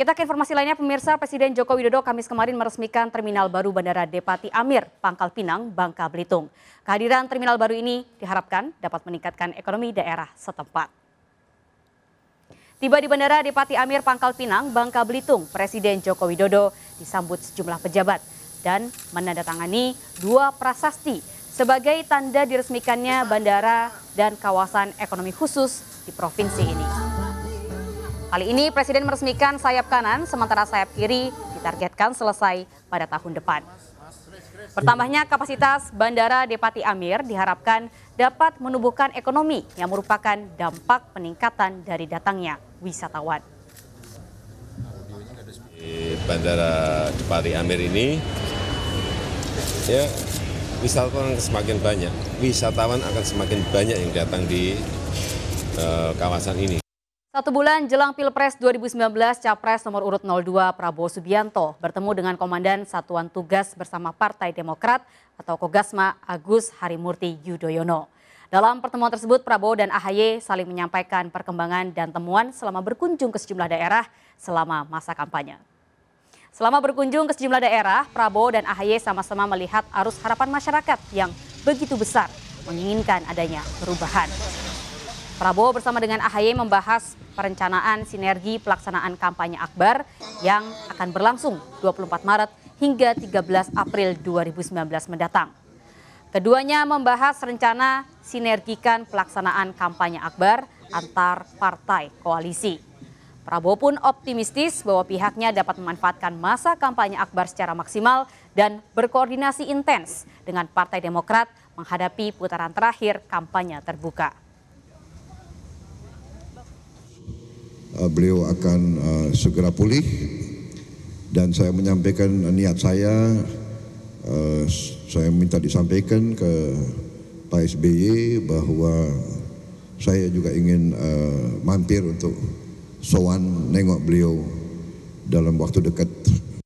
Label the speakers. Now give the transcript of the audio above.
Speaker 1: Kita ke informasi lainnya, pemirsa Presiden Joko Widodo Kamis kemarin meresmikan terminal baru Bandara Depati Amir, Pangkal Pinang, Bangka Belitung. Kehadiran terminal baru ini diharapkan dapat meningkatkan ekonomi daerah setempat. Tiba di Bandara Depati Amir, Pangkal Pinang, Bangka Belitung, Presiden Joko Widodo disambut sejumlah pejabat dan menandatangani dua prasasti sebagai tanda diresmikannya bandara dan kawasan ekonomi khusus di provinsi ini. Kali ini Presiden meresmikan sayap kanan, sementara sayap kiri ditargetkan selesai pada tahun depan. Pertambahnya kapasitas Bandara Depati Amir diharapkan dapat menumbuhkan ekonomi yang merupakan dampak peningkatan dari datangnya wisatawan.
Speaker 2: Di Bandara Depati Amir ini, ya wisatawan akan semakin banyak, wisatawan akan semakin banyak yang datang di uh, kawasan ini.
Speaker 1: Satu bulan jelang Pilpres 2019, Capres nomor urut 02 Prabowo Subianto bertemu dengan Komandan Satuan Tugas bersama Partai Demokrat atau Kogasma Agus Harimurti Yudhoyono. Dalam pertemuan tersebut, Prabowo dan AHY saling menyampaikan perkembangan dan temuan selama berkunjung ke sejumlah daerah selama masa kampanye. Selama berkunjung ke sejumlah daerah, Prabowo dan AHY sama-sama melihat arus harapan masyarakat yang begitu besar menginginkan adanya perubahan. Prabowo bersama dengan AHY membahas perencanaan sinergi pelaksanaan kampanye Akbar yang akan berlangsung 24 Maret hingga 13 April 2019 mendatang. Keduanya membahas rencana sinergikan pelaksanaan kampanye Akbar antar partai koalisi. Prabowo pun optimistis bahwa pihaknya dapat memanfaatkan masa kampanye Akbar secara maksimal dan berkoordinasi intens dengan Partai Demokrat menghadapi putaran terakhir kampanye terbuka.
Speaker 2: beliau akan uh, segera pulih dan saya menyampaikan niat saya uh, saya minta disampaikan ke Pak SBY bahwa saya juga ingin uh, mampir untuk sowan nengok beliau dalam waktu dekat